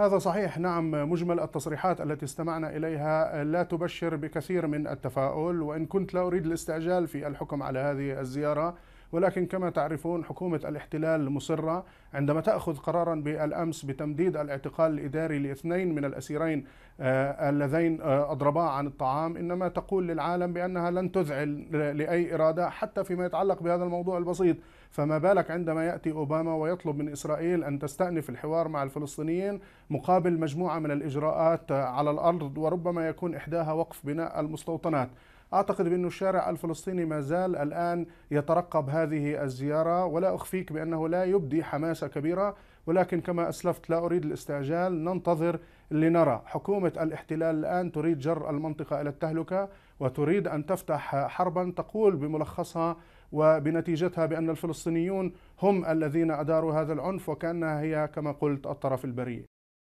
هذا صحيح نعم مجمل التصريحات التي استمعنا اليها لا تبشر بكثير من التفاؤل وان كنت لا اريد الاستعجال في الحكم على هذه الزياره ولكن كما تعرفون حكومة الاحتلال مصرة عندما تأخذ قرارا بالأمس بتمديد الاعتقال الإداري لاثنين من الأسيرين آه، اللذين آه، أضربا عن الطعام إنما تقول للعالم بأنها لن تذعل لأي إرادة حتى فيما يتعلق بهذا الموضوع البسيط فما بالك عندما يأتي أوباما ويطلب من إسرائيل أن تستأنف الحوار مع الفلسطينيين مقابل مجموعة من الإجراءات آه، على الأرض وربما يكون إحداها وقف بناء المستوطنات أعتقد بأن الشارع الفلسطيني ما زال الآن يترقب هذه الزيارة ولا أخفيك بأنه لا يبدي حماسة كبيرة ولكن كما أسلفت لا أريد الاستعجال ننتظر لنرى حكومة الاحتلال الآن تريد جر المنطقة إلى التهلكة وتريد أن تفتح حربا تقول بملخصها وبنتيجتها بأن الفلسطينيون هم الذين أداروا هذا العنف وكأنها هي كما قلت الطرف البريء